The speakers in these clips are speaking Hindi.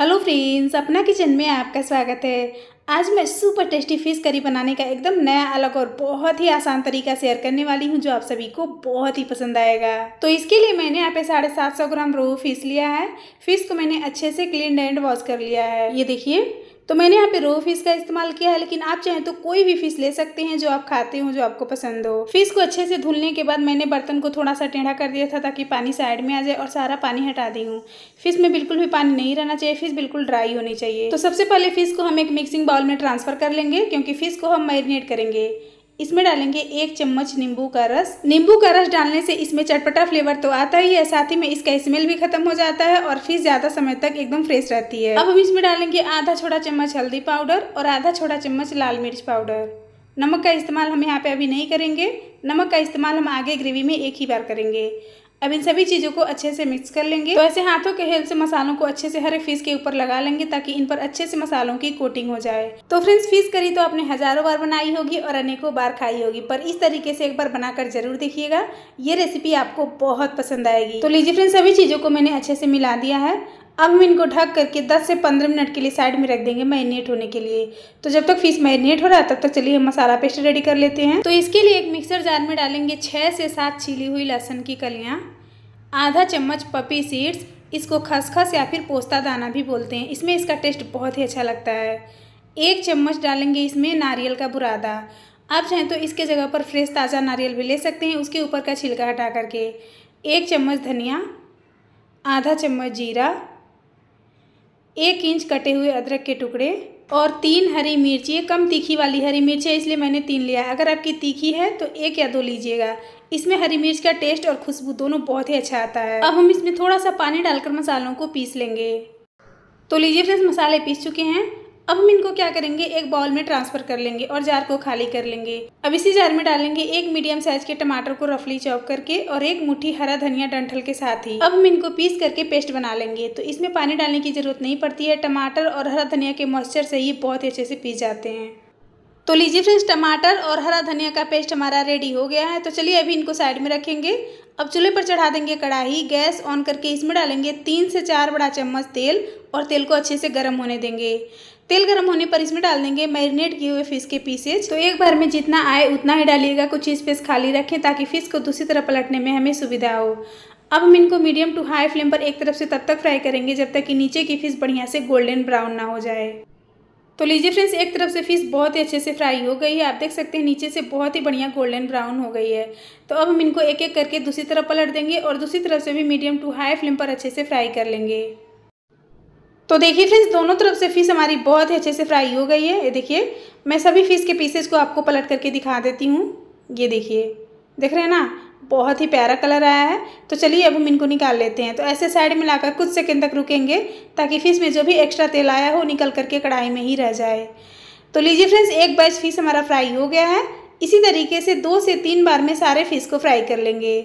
हेलो फ्रेंड्स अपना किचन में आपका स्वागत है आज मैं सुपर टेस्टी फिश करी बनाने का एकदम नया अलग और बहुत ही आसान तरीका शेयर करने वाली हूँ जो आप सभी को बहुत ही पसंद आएगा तो इसके लिए मैंने यहाँ पे साढ़े सात सौ ग्राम रोहू फिश लिया है फिश को मैंने अच्छे से क्लीन एंड वॉश कर लिया है ये देखिए तो मैंने यहाँ पे रो फिश का इस्तेमाल किया है लेकिन आप चाहें तो कोई भी फिश ले सकते हैं जो आप खाते हो जो आपको पसंद हो फिश को अच्छे से धुलने के बाद मैंने बर्तन को थोड़ा सा टेढ़ा कर दिया था ताकि पानी साइड में आ जाए और सारा पानी हटा दी हूँ फिश में बिल्कुल भी पानी नहीं रहना चाहिए फिश बिल्कुल ड्राई होनी चाहिए तो सबसे पहले फिश को हम एक मिक्सिंग बाउल में ट्रांसफर कर लेंगे क्योंकि फिश को हम मैरिनेट करेंगे इसमें डालेंगे एक चम्मच नींबू का रस नींबू का रस डालने से इसमें चटपटा फ्लेवर तो आता ही है साथ ही में इसका स्मेल भी खत्म हो जाता है और फिर ज़्यादा समय तक एकदम फ्रेश रहती है अब हम इसमें डालेंगे आधा छोटा चम्मच हल्दी पाउडर और आधा छोटा चम्मच लाल मिर्च पाउडर नमक का इस्तेमाल हम यहाँ पे अभी नहीं करेंगे नमक का इस्तेमाल हम आगे ग्रेवी में एक ही बार करेंगे अब इन सभी चीज़ों को अच्छे से मिक्स कर लेंगे तो ऐसे हाथों के हेल्प से मसालों को अच्छे से हर एक फीस के ऊपर लगा लेंगे ताकि इन पर अच्छे से मसालों की कोटिंग हो जाए तो फ्रेंड्स फीस करी तो आपने हजारों बार बनाई होगी और अनेकों बार खाई होगी पर इस तरीके से एक बार बनाकर जरूर देखिएगा ये रेसिपी आपको बहुत पसंद आएगी तो लीजिए फ्रेंड्स सभी चीज़ों को मैंने अच्छे से मिला दिया है अब हम इनको ढक करके 10 से 15 मिनट के लिए साइड में रख देंगे मैरिनेट होने के लिए तो जब तक फिश मैरिनेट हो रहा है तब तक चलिए हम मसाला पेस्ट रेडी कर लेते हैं तो इसके लिए एक मिक्सर जार में डालेंगे छः से सात छीली हुई लहसुन की कलियाँ आधा चम्मच पपी सीड्स इसको खसखस या फिर पोस्ता दाना भी बोलते हैं इसमें इसका टेस्ट बहुत ही अच्छा लगता है एक चम्मच डालेंगे इसमें नारियल का बुरादा आप चाहें तो इसके जगह पर फ्रेश ताज़ा नारियल भी ले सकते हैं उसके ऊपर का छिलका हटा करके एक चम्मच धनिया आधा चम्मच जीरा एक इंच कटे हुए अदरक के टुकड़े और तीन हरी मिर्च ये कम तीखी वाली हरी मिर्च है इसलिए मैंने तीन लिया है अगर आपकी तीखी है तो एक या दो लीजिएगा इसमें हरी मिर्च का टेस्ट और खुशबू दोनों बहुत ही अच्छा आता है अब हम इसमें थोड़ा सा पानी डालकर मसालों को पीस लेंगे तो लीजिए फ्रेंड्स मसाले पीस चुके हैं अब हम इनको क्या करेंगे एक बॉल में ट्रांसफ़र कर लेंगे और जार को खाली कर लेंगे अब इसी जार में डालेंगे एक मीडियम साइज के टमाटर को रफली चॉप करके और एक मुट्ठी हरा धनिया डंठल के साथ ही अब हम इनको पीस करके पेस्ट बना लेंगे तो इसमें पानी डालने की ज़रूरत नहीं पड़ती है टमाटर और हरा धनिया के मॉइस्चर से ही बहुत अच्छे से पीस जाते हैं तो लीजिए फ्रेंड्स टमाटर और हरा धनिया का पेस्ट हमारा रेडी हो गया है तो चलिए अभी इनको साइड में रखेंगे अब चूल्हे पर चढ़ा देंगे कढ़ाई गैस ऑन करके इसमें डालेंगे तीन से चार बड़ा चम्मच तेल और तेल को अच्छे से गर्म होने देंगे तेल गर्म होने पर इसमें डाल देंगे मैरिनेट किए हुए फिश के पीसेज तो एक बार में जितना आए उतना ही डालिएगा कुछ स्पेस खाली रखें ताकि फिश को दूसरी तरफ पलटने में हमें सुविधा हो अब हम इनको मीडियम टू हाई फ्लेम पर एक तरफ से तब तक फ्राई करेंगे जब तक कि नीचे की फिश बढ़िया से गोल्डन ब्राउन ना हो जाए तो लीजिए फ्रेंड्स एक तरफ से फिश बहुत ही अच्छे से फ्राई हो गई है आप देख सकते हैं नीचे से बहुत ही बढ़िया गोल्डन ब्राउन हो गई है तो अब हम इनको एक एक करके दूसरी तरफ पलट देंगे और दूसरी तरफ से भी मीडियम टू हाई फ्लेम पर अच्छे से फ्राई कर लेंगे तो देखिए फ्रेंड्स दोनों तरफ से फिश हमारी बहुत ही अच्छे से फ्राई हो गई है ये देखिए मैं सभी फिश के पीसेस को आपको पलट करके दिखा देती हूँ ये देखिए देख रहे हैं ना बहुत ही प्यारा कलर आया है तो चलिए अब हम इनको निकाल लेते हैं तो ऐसे साइड में लाकर कुछ सेकंड तक रुकेंगे ताकि फ़िश में जो भी एक्स्ट्रा तेल आया हो निकल करके कढ़ाई में ही रह जाए तो लीजिए फ्रेंड्स एक बैच फ़िश हमारा फ्राई हो गया है इसी तरीके से दो से तीन बार में सारे फ़िश को फ्राई कर लेंगे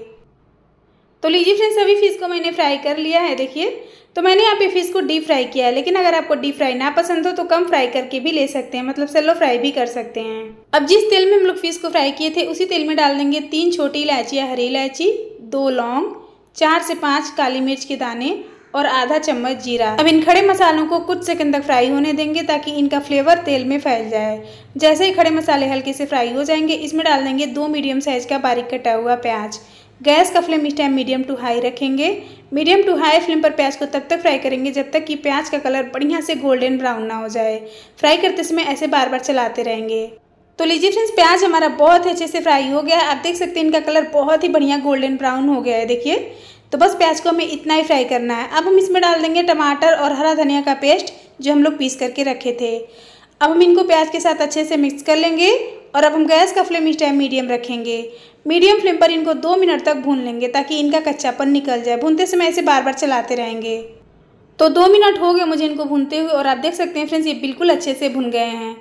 तो लीजिए फ्रेंड्स अभी फ़िश को मैंने फ्राई कर लिया है देखिए तो मैंने यहाँ पे फिश को डीप फ्राई किया है लेकिन अगर आपको डीप फ्राई ना पसंद हो तो कम फ्राई करके भी ले सकते हैं मतलब सेलो फ्राई भी कर सकते हैं अब जिस तेल में हम लोग फिश को फ्राई किए थे उसी तेल में डाल देंगे तीन छोटी इलायची या हरी इलायची दो लौंग चार से पाँच काली मिर्च के दाने और आधा चम्मच जीरा अब इन खड़े मसालों को कुछ सेकंड तक फ्राई होने देंगे ताकि इनका फ्लेवर तेल में फैल जाए जैसे ही खड़े मसाले हल्के से फ्राई हो जाएंगे इसमें डाल देंगे दो मीडियम साइज का बारीक कटा हुआ प्याज गैस का फ्लेम इस टाइम मीडियम टू हाई रखेंगे मीडियम टू हाई फ्लेम पर प्याज को तब तक फ्राई करेंगे जब तक कि प्याज का कलर बढ़िया से गोल्डन ब्राउन ना हो जाए फ्राई करते समय ऐसे बार बार चलाते रहेंगे तो लीजिए फ्रेंड्स प्याज हमारा बहुत ही अच्छे से फ्राई हो गया है आप देख सकते हैं इनका कलर बहुत ही बढ़िया गोल्डन ब्राउन हो गया है देखिए तो बस प्याज को हमें इतना ही फ्राई करना है अब हम इसमें डाल देंगे टमाटर और हरा धनिया का पेस्ट जो हम लोग पीस करके रखे थे अब हम इनको प्याज के साथ अच्छे से मिक्स कर लेंगे और अब हम गैस का फ्लेम इस टाइम मीडियम रखेंगे मीडियम फ्लेम पर इनको दो मिनट तक भून लेंगे ताकि इनका कच्चापन निकल जाए भूनते समय ऐसे बार बार चलाते रहेंगे तो दो मिनट हो गए मुझे इनको भूनते हुए और आप देख सकते हैं फ्रेंड्स ये बिल्कुल अच्छे से भुन गए हैं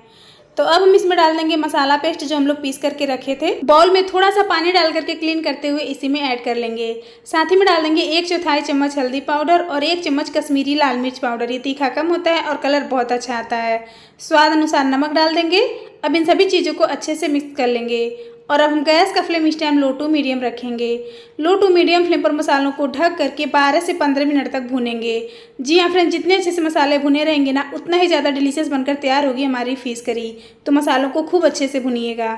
तो अब हम इसमें डाल देंगे मसाला पेस्ट जो हम लोग पीस करके रखे थे बाउल में थोड़ा सा पानी डाल करके क्लीन करते हुए इसी में ऐड कर लेंगे साथ ही में डाल देंगे एक चौथाई चम्मच हल्दी पाउडर और एक चम्मच कश्मीरी लाल मिर्च पाउडर ये तीखा कम होता है और कलर बहुत अच्छा आता है स्वाद अनुसार नमक डाल देंगे अब इन सभी चीज़ों को अच्छे से मिक्स कर लेंगे और अब हम गैस का फ्लेम इस टाइम लो टू मीडियम रखेंगे लो टू मीडियम फ्लेम पर मसालों को ढक करके 12 से 15 मिनट तक भूनेंगे जी हाँ फ्रेंड जितने अच्छे से मसाले भुने रहेंगे ना उतना ही ज़्यादा डिलीशियस बनकर तैयार होगी हमारी फ़ीस करी तो मसालों को खूब अच्छे से भुनिएगा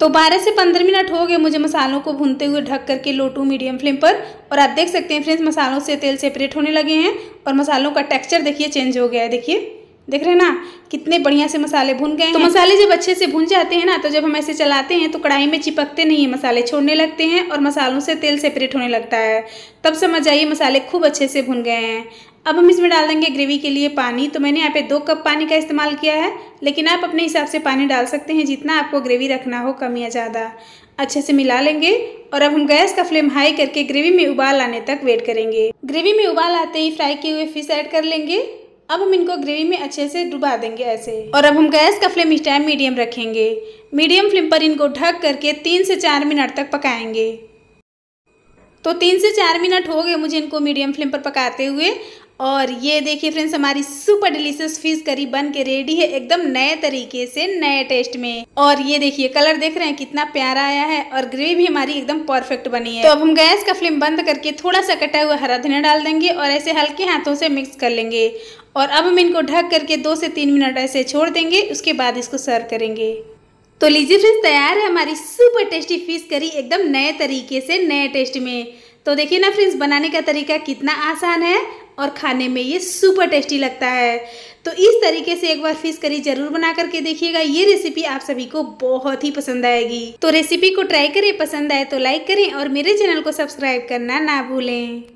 तो 12 से 15 मिनट हो गए मुझे मसालों को भूनते हुए ढक करके लो टू मीडियम फ्लेम पर और आप देख सकते हैं फ्रेंड्स मसालों से तेल सेपरेट होने लगे हैं और मसालों का टेक्सचर देखिए चेंज हो गया है देखिए देख रहे हैं ना कितने बढ़िया से मसाले भुन गए तो मसाले जब अच्छे से भुन जाते हैं ना तो जब हम ऐसे चलाते हैं तो कढ़ाई में चिपकते नहीं है मसाले छोड़ने लगते हैं और मसालों से तेल सेपरेट होने लगता है तब समझ आइए मसाले खूब अच्छे से भुन गए हैं अब हम इसमें डाल देंगे ग्रेवी के लिए पानी तो मैंने यहाँ पे दो कप पानी का इस्तेमाल किया है लेकिन आप अपने हिसाब से पानी डाल सकते हैं जितना आपको ग्रेवी रखना हो कम या ज़्यादा अच्छे से मिला लेंगे और अब हम गैस का फ्लेम हाई करके ग्रेवी में उबाल आने तक वेट करेंगे ग्रेवी में उबाल आते ही फ्राई किए हुए फिश ऐड कर लेंगे अब हम इनको ग्रेवी में अच्छे से डुबा देंगे ऐसे और अब हम गैस का फ्लेम इस टाइम मीडियम रखेंगे मीडियम फ्लेम पर इनको ढक करके तीन से चार मिनट तक पकाएंगे तो तीन से चार मिनट हो गए मुझे इनको मीडियम फ्लेम पर पकाते हुए और ये देखिए फ्रेंड्स हमारी सुपर डिलीशियस फिश करी बन के रेडी है एकदम नए तरीके से नए टेस्ट में और ये देखिए कलर देख रहे हैं कितना प्यारा आया है और ग्रेवी भी हमारी एकदम परफेक्ट बनी है तो अब हम गैस का फ्लेम बंद करके थोड़ा सा कटा हुआ हरा धनिया डाल देंगे और ऐसे हल्के हाथों से मिक्स कर लेंगे और अब हम इनको ढक करके दो से तीन मिनट ऐसे छोड़ देंगे उसके बाद इसको सर्व करेंगे तो लीजिए फ्रेंड्स तैयार है हमारी सुपर टेस्टी फिश करी एकदम नए तरीके से नए टेस्ट में तो देखिए ना फ्रेंड्स बनाने का तरीका कितना आसान है और खाने में ये सुपर टेस्टी लगता है तो इस तरीके से एक बार फिश करी जरूर बना करके देखिएगा ये रेसिपी आप सभी को बहुत ही पसंद आएगी तो रेसिपी को ट्राई करें पसंद आए तो लाइक करें और मेरे चैनल को सब्सक्राइब करना ना भूलें